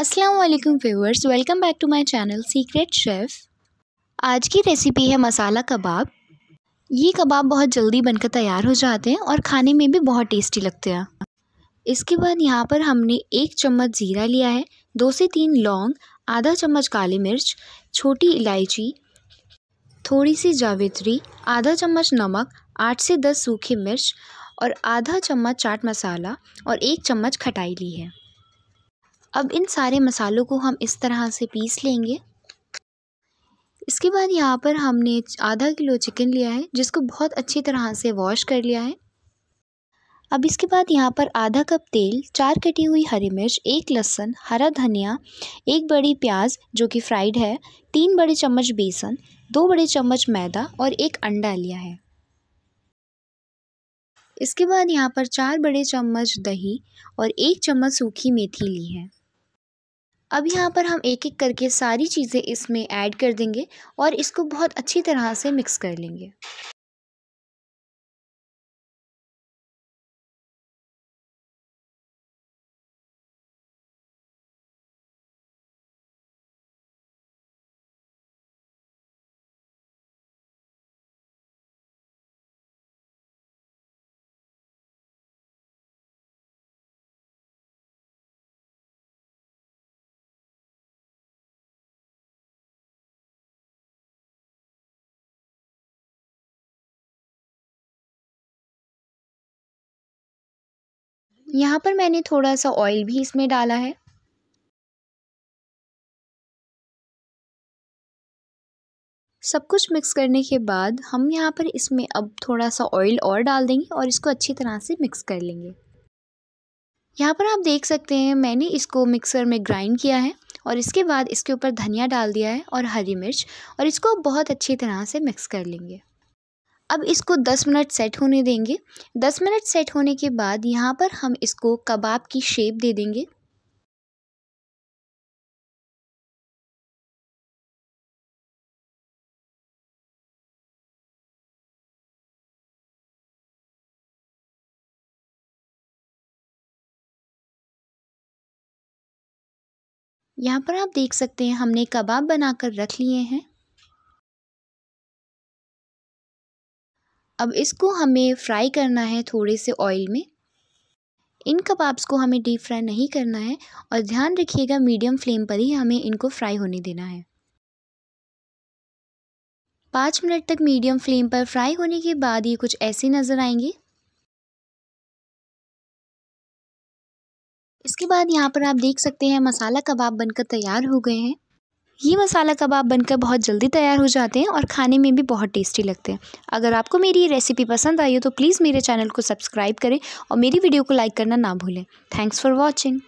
अस्सलाम वालेकुम viewers welcome back to my channel secret chef आज की रेसिपी है मसाला कबाब ये कबाब बहुत जल्दी बनकर तैयार हो जाते हैं और खाने में भी बहुत टेस्टी लगते हैं इसके बाद यहाँ पर हमने एक चम्मच ज़ीरा लिया है दो से तीन लौंग आधा चम्मच काली मिर्च छोटी इलायची थोड़ी सी जावित्री आधा चम्मच नमक आठ से दस सूखी मिर्च और आधा चम्मच चाट मसाला और एक चम्मच खटाई ली है अब इन सारे मसालों को हम इस तरह से पीस लेंगे इसके बाद यहाँ पर हमने आधा किलो चिकन लिया है जिसको बहुत अच्छी तरह से वॉश कर लिया है अब इसके बाद यहाँ पर आधा कप तेल चार कटी हुई हरी मिर्च एक लहसुन हरा धनिया एक बड़ी प्याज जो कि फ्राइड है तीन बड़े चम्मच बेसन दो बड़े चम्मच मैदा और एक अंडा लिया है इसके बाद यहाँ पर चार बड़े चम्मच दही और एक चम्मच सूखी मेथी ली है अब यहाँ पर हम एक एक करके सारी चीज़ें इसमें ऐड कर देंगे और इसको बहुत अच्छी तरह से मिक्स कर लेंगे यहाँ पर मैंने थोड़ा सा ऑयल भी इसमें डाला है सब कुछ मिक्स करने के बाद हम यहाँ पर इसमें अब थोड़ा सा ऑयल और डाल देंगे और इसको अच्छी तरह से मिक्स कर लेंगे यहाँ पर आप देख सकते हैं मैंने इसको मिक्सर में ग्राइंड किया है और इसके बाद इसके ऊपर धनिया डाल दिया है और हरी मिर्च और इसको बहुत अच्छी तरह से मिक्स कर लेंगे अब इसको दस मिनट सेट होने देंगे दस मिनट सेट होने के बाद यहाँ पर हम इसको कबाब की शेप दे देंगे यहाँ पर आप देख सकते हैं हमने कबाब बनाकर रख लिए हैं अब इसको हमें फ्राई करना है थोड़े से ऑयल में इन कबाब्स को हमें डीप फ्राई नहीं करना है और ध्यान रखिएगा मीडियम फ्लेम पर ही हमें इनको फ्राई होने देना है पाँच मिनट तक मीडियम फ्लेम पर फ्राई होने के बाद ये कुछ ऐसे नज़र आएंगे इसके बाद यहाँ पर आप देख सकते हैं मसाला कबाब बनकर तैयार हो गए हैं ये मसाला कबाब बनकर बहुत जल्दी तैयार हो जाते हैं और खाने में भी बहुत टेस्टी लगते हैं अगर आपको मेरी ये रेसिपी पसंद आई हो तो प्लीज़ मेरे चैनल को सब्सक्राइब करें और मेरी वीडियो को लाइक करना ना भूलें थैंक्स फॉर वॉचिंग